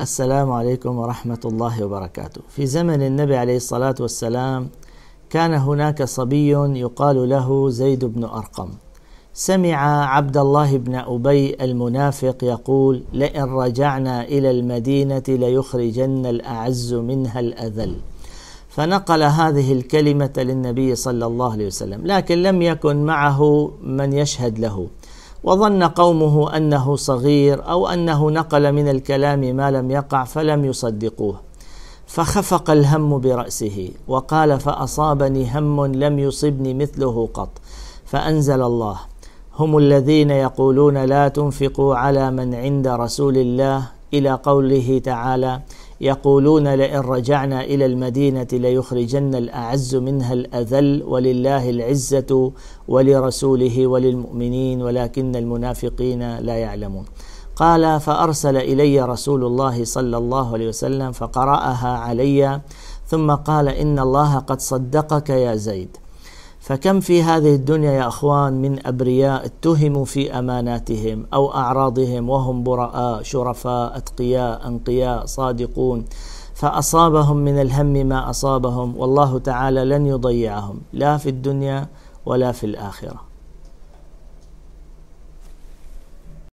السلام عليكم ورحمة الله وبركاته. في زمن النبي عليه الصلاة والسلام كان هناك صبي يقال له زيد بن أرقم. سمع عبد الله بن أبي المنافق يقول: لئن رجعنا إلى المدينة ليخرجن الأعز منها الأذل. فنقل هذه الكلمة للنبي صلى الله عليه وسلم، لكن لم يكن معه من يشهد له. وظن قومه انه صغير او انه نقل من الكلام ما لم يقع فلم يصدقوه فخفق الهم براسه وقال فاصابني هم لم يصبني مثله قط فانزل الله هم الذين يقولون لا تنفقوا على من عند رسول الله الى قوله تعالى يقولون لئن رجعنا الى المدينه ليخرجن الاعز منها الاذل ولله العزه ولرسوله وللمؤمنين ولكن المنافقين لا يعلمون قال فارسل الي رسول الله صلى الله عليه وسلم فقراها علي ثم قال ان الله قد صدقك يا زيد فكم في هذه الدنيا يا اخوان من ابرياء اتهموا في اماناتهم او اعراضهم وهم براء شرفاء اتقياء انقياء صادقون فاصابهم من الهم ما اصابهم والله تعالى لن يضيعهم لا في الدنيا ولا في الاخره